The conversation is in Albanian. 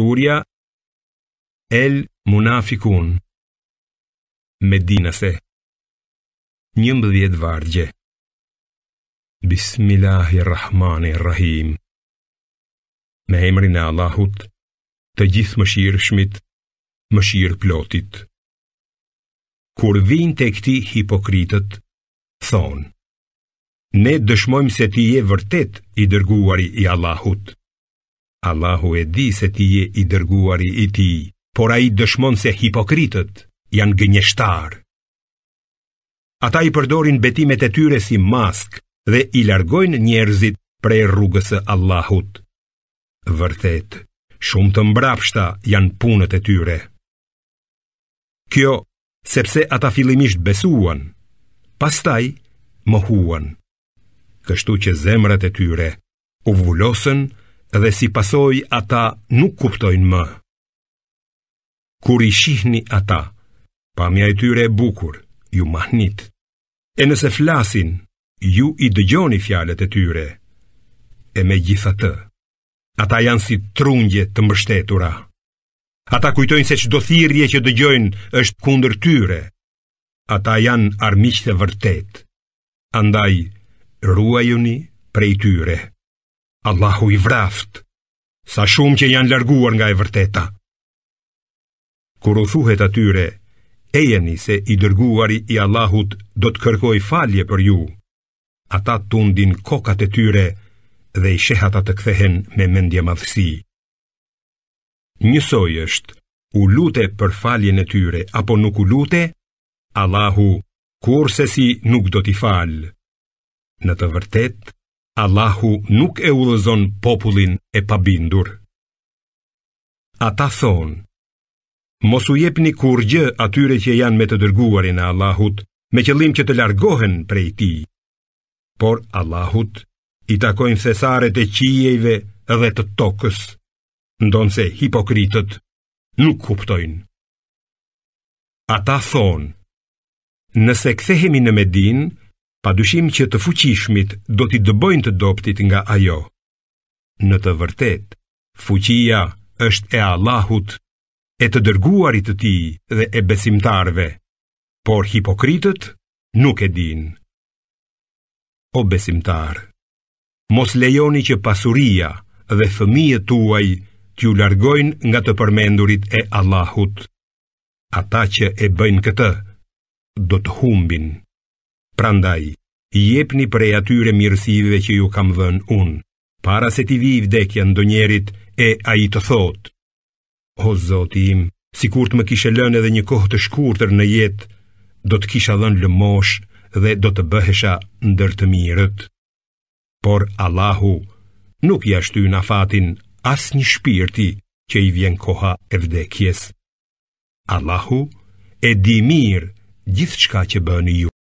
Surja El Munafikun Medinase Një mbëdhjet vargje Bismillahirrahmanirrahim Me emrin e Allahut Të gjithë mëshirë shmit Mëshirë plotit Kur vinë të këti hipokritët Thonë Ne dëshmojmë se ti je vërtet i dërguari i Allahut. Allahu e di se ti je i dërguari i ti, por a i dëshmon se hipokritët janë gënjeshtar. Ata i përdorin betimet e tyre si mask dhe i largojnë njerëzit prej rrugës e Allahut. Vërtet, shumë të mbrapshta janë punët e tyre. Kjo, sepse ata fillimisht besuan, pastaj më huan. Kështu që zemrat e tyre u vullosën, dhe si pasoj ata nuk kuptojnë më. Kur i shihni ata, pamja e tyre e bukur, ju mahnit. E nëse flasin, ju i dëgjoni fjalet e tyre. E me gjitha të, ata janë si trungje të mbështetura. Ata kujtojnë se që do thirje që dëgjojnë është kundër tyre. Ata janë armiqë vërtet. Andaj, ruajuni prej tyre. Allahu i vraft Sa shumë që janë larguar nga e vërteta Kur u thuhet atyre Ejeni se i dërguari i Allahut do të kërkoj falje për ju Ata tundin kokat e tyre dhe i shehat atë kthehen me mendje madhësi Njësoj është u lute për faljen e tyre apo nuk u lute Allahu kur se si nuk do t'i falë Në të vërtetë Allahu nuk e ullëzon popullin e pabindur. Ata thonë, mos u jepni kur gjë atyre që janë me të dërguarin e Allahut, me qëllim që të largohen prej ti. Por Allahut i takojnë thesaret e qijeve dhe të tokës, ndonë se hipokritët nuk kuptojnë. Ata thonë, nëse kthehemi në Medinë, pa dyshim që të fuqishmit do t'i dëbojnë të doptit nga ajo. Në të vërtet, fuqia është e Allahut, e të dërguarit të ti dhe e besimtarve, por hipokritët nuk e din. O besimtar, mos lejoni që pasuria dhe thëmije tuaj t'ju largojnë nga të përmendurit e Allahut. Ata që e bëjnë këtë, do të humbin. Prandaj, jepni prej atyre mirësive që ju kam dhënë unë, para se ti vi i vdekja ndonjërit e a i të thotë. O zoti im, si kur të më kishe lënë edhe një kohë të shkurëtër në jetë, do të kisha dhënë lëmosh dhe do të bëhesha ndër të mirët. Por Allahu nuk i shtyn afatin fatin as një shpirti që i vjen koha e vdekjes. Allahu e di mirë gjithë që bënë ju.